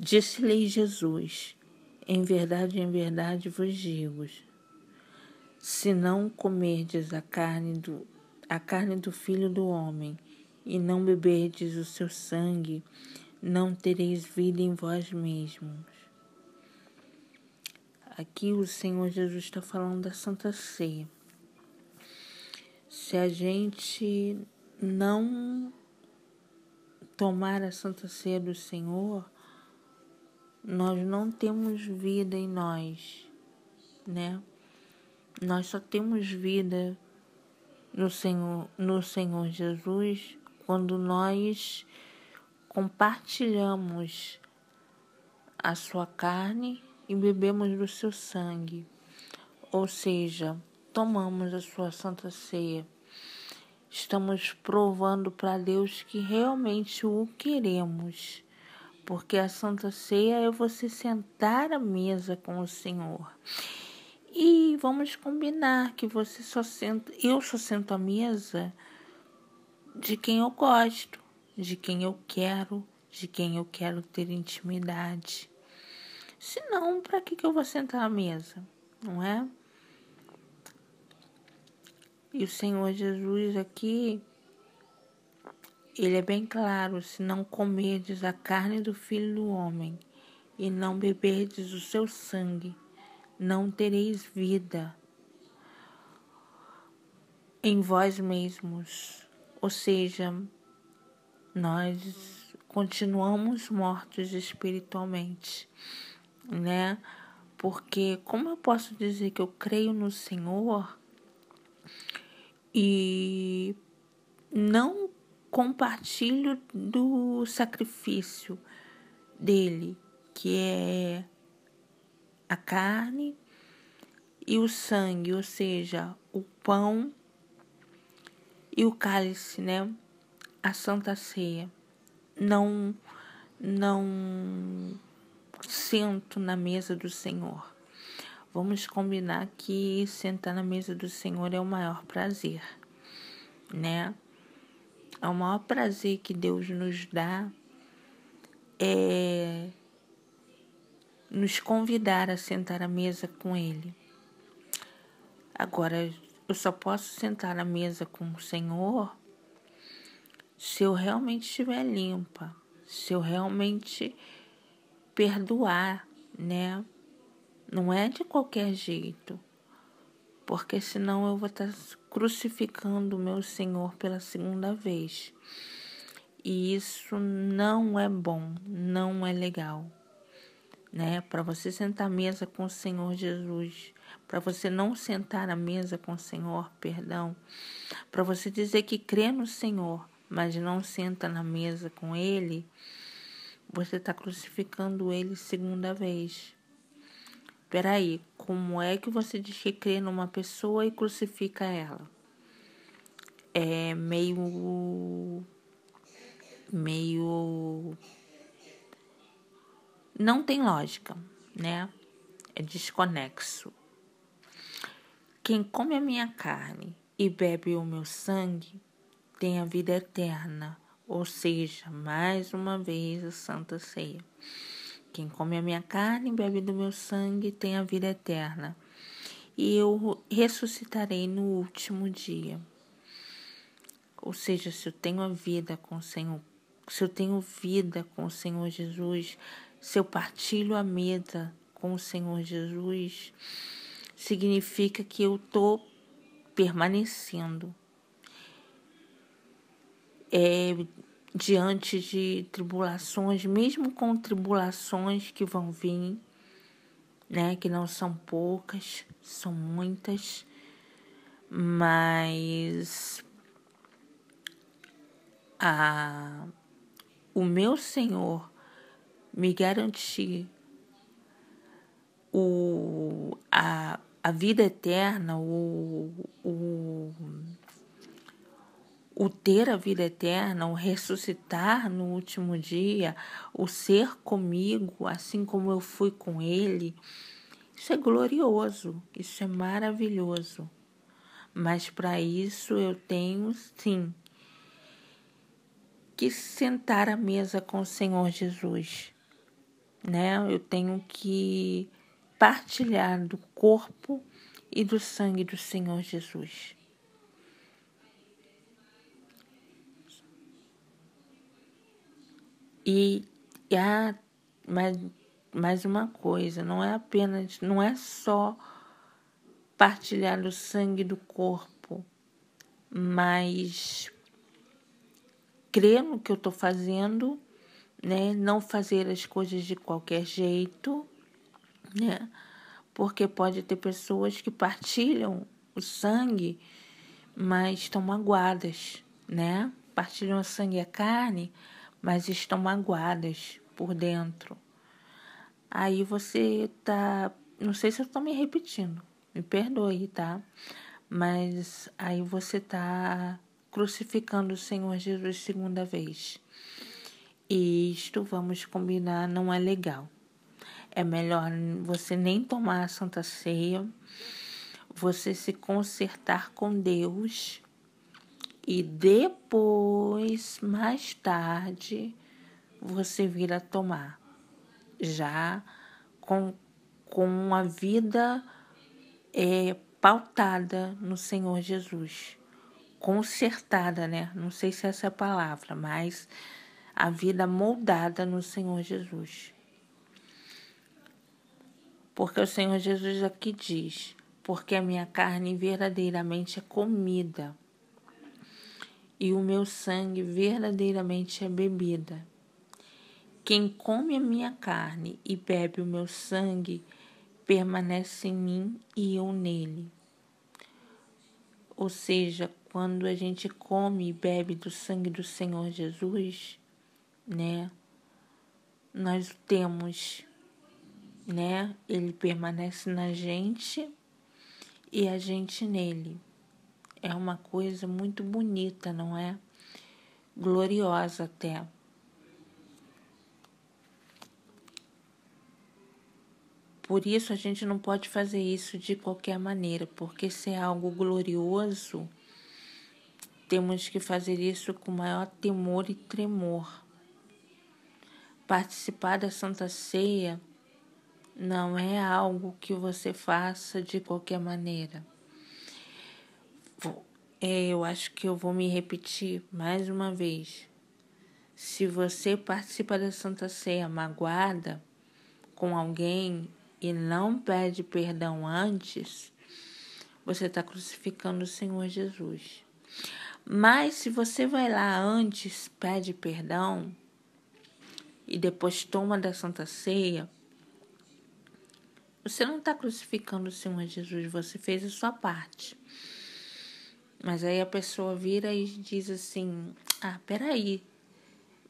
Disse-lhe Jesus: Em verdade, em verdade vos digo: se não comerdes a carne do, a carne do filho do homem e não beberdes o seu sangue, não tereis vida em vós mesmos. Aqui o Senhor Jesus está falando da Santa Ceia. Se a gente não tomar a Santa Ceia do Senhor, nós não temos vida em nós, né? Nós só temos vida no Senhor, no Senhor Jesus quando nós compartilhamos a sua carne e bebemos do seu sangue, ou seja, tomamos a sua santa ceia. Estamos provando para Deus que realmente o queremos porque a Santa Ceia é você sentar à mesa com o Senhor. E vamos combinar que você só senta, eu só sento à mesa de quem eu gosto, de quem eu quero, de quem eu quero ter intimidade. Senão, para que, que eu vou sentar à mesa, não é? E o Senhor Jesus aqui ele é bem claro: se não comerdes a carne do filho do homem e não beberdes o seu sangue, não tereis vida em vós mesmos. Ou seja, nós continuamos mortos espiritualmente, né? Porque como eu posso dizer que eu creio no Senhor e não compartilho do sacrifício dele, que é a carne e o sangue, ou seja, o pão e o cálice, né? A Santa Ceia. Não não sento na mesa do Senhor. Vamos combinar que sentar na mesa do Senhor é o maior prazer, né? É o maior prazer que Deus nos dá é nos convidar a sentar à mesa com Ele. Agora, eu só posso sentar à mesa com o Senhor se eu realmente estiver limpa, se eu realmente perdoar, né? Não é de qualquer jeito porque senão eu vou estar crucificando o meu Senhor pela segunda vez. E isso não é bom, não é legal. Né? Para você sentar à mesa com o Senhor Jesus, para você não sentar à mesa com o Senhor, perdão, para você dizer que crê no Senhor, mas não senta na mesa com Ele, você está crucificando Ele segunda vez. Peraí, como é que você diz que crê numa pessoa e crucifica ela? É meio. meio. não tem lógica, né? É desconexo. Quem come a minha carne e bebe o meu sangue tem a vida eterna, ou seja, mais uma vez a Santa Ceia. Quem come a minha carne e bebe do meu sangue tem a vida eterna, e eu ressuscitarei no último dia. Ou seja, se eu tenho a vida com o Senhor, se eu tenho vida com o Senhor Jesus, se eu partilho a mesa com o Senhor Jesus, significa que eu estou permanecendo. É, diante de tribulações, mesmo com tribulações que vão vir, né, que não são poucas, são muitas, mas a o meu Senhor me garantir o, a, a vida eterna, o, o o ter a vida eterna, o ressuscitar no último dia, o ser comigo, assim como eu fui com ele, isso é glorioso, isso é maravilhoso. Mas para isso eu tenho sim que sentar à mesa com o Senhor Jesus, né? Eu tenho que partilhar do corpo e do sangue do Senhor Jesus. E, e ah, mais, mais uma coisa, não é apenas, não é só partilhar o sangue do corpo, mas crer no que eu estou fazendo, né? Não fazer as coisas de qualquer jeito, né? Porque pode ter pessoas que partilham o sangue, mas estão magoadas, né? Partilham o sangue e a carne, mas estão magoadas por dentro. Aí você tá. Não sei se eu tô me repetindo, me perdoe, tá? Mas aí você tá crucificando o Senhor Jesus segunda vez. E isto, vamos combinar, não é legal. É melhor você nem tomar a Santa Ceia, você se consertar com Deus e depois, mais tarde, você vir a tomar, já com, com uma vida é, pautada no Senhor Jesus, consertada, né? Não sei se essa é a palavra, mas a vida moldada no Senhor Jesus. Porque o Senhor Jesus aqui diz: porque a minha carne verdadeiramente é comida e o meu sangue verdadeiramente é bebida. Quem come a minha carne e bebe o meu sangue permanece em mim e eu nele. Ou seja, quando a gente come e bebe do sangue do Senhor Jesus, né? Nós temos, né? Ele permanece na gente e a gente nele é uma coisa muito bonita, não é? Gloriosa até. Por isso a gente não pode fazer isso de qualquer maneira, porque se é algo glorioso, temos que fazer isso com maior temor e tremor. Participar da Santa Ceia não é algo que você faça de qualquer maneira. É, eu acho que eu vou me repetir mais uma vez. Se você participa da Santa Ceia magoada com alguém e não pede perdão antes, você está crucificando o Senhor Jesus. Mas se você vai lá antes, pede perdão e depois toma da Santa Ceia, você não está crucificando o Senhor Jesus, você fez a sua parte. Mas aí a pessoa vira e diz assim: Ah, peraí,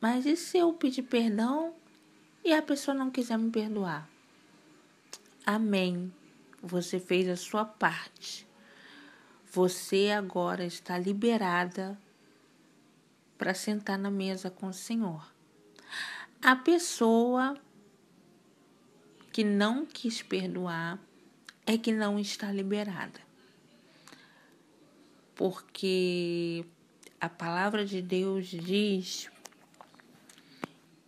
mas e se eu pedir perdão e a pessoa não quiser me perdoar? Amém. Você fez a sua parte. Você agora está liberada para sentar na mesa com o Senhor. A pessoa que não quis perdoar é que não está liberada porque a palavra de Deus diz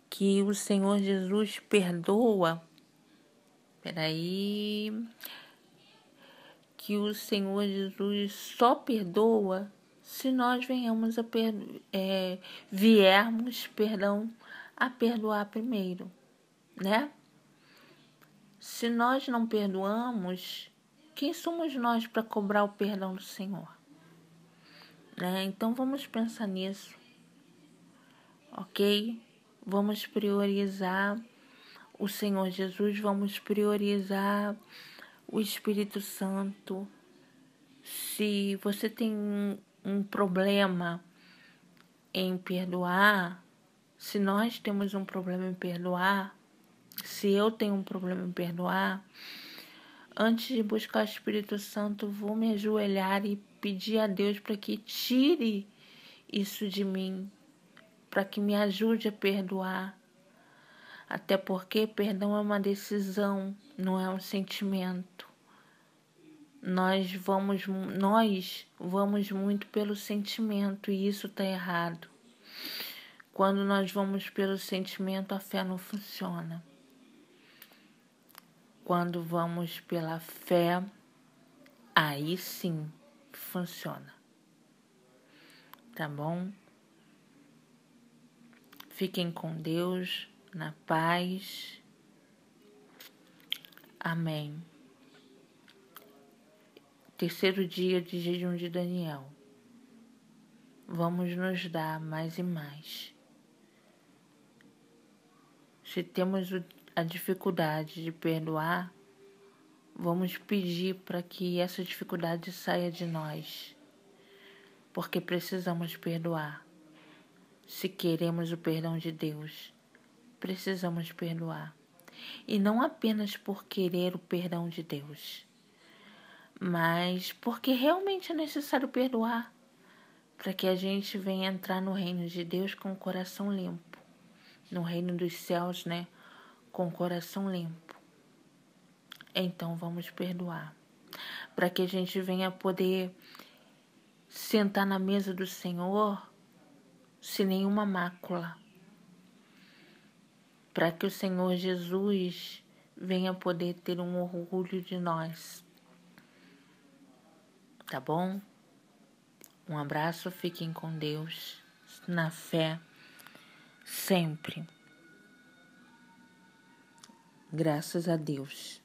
que o Senhor Jesus perdoa. Peraí. Que o Senhor Jesus só perdoa se nós venhamos a é, viermos, perdão, a perdoar primeiro, né? Se nós não perdoamos, quem somos nós para cobrar o perdão do Senhor? né? Então vamos pensar nisso, ok? Vamos priorizar o Senhor Jesus, vamos priorizar o Espírito Santo. Se você tem um problema em perdoar, se nós temos um problema em perdoar, se eu tenho um problema em perdoar, Antes de buscar o Espírito Santo, vou me ajoelhar e pedir a Deus para que tire isso de mim, para que me ajude a perdoar. Até porque perdão é uma decisão, não é um sentimento. Nós vamos, nós vamos muito pelo sentimento e isso está errado. Quando nós vamos pelo sentimento, a fé não funciona. Quando vamos pela fé, aí sim funciona. Tá bom? Fiquem com Deus, na paz. Amém. Terceiro dia de jejum de Daniel. Vamos nos dar mais e mais. Se temos o a dificuldade de perdoar, vamos pedir para que essa dificuldade saia de nós, porque precisamos perdoar. Se queremos o perdão de Deus, precisamos perdoar. E não apenas por querer o perdão de Deus, mas porque realmente é necessário perdoar para que a gente venha entrar no reino de Deus com o coração limpo, no reino dos céus, né? com o coração limpo. Então vamos perdoar, para que a gente venha poder sentar na mesa do Senhor sem nenhuma mácula, para que o Senhor Jesus venha poder ter um orgulho de nós. Tá bom? Um abraço, fiquem com Deus, na fé, sempre. Graças a Deus.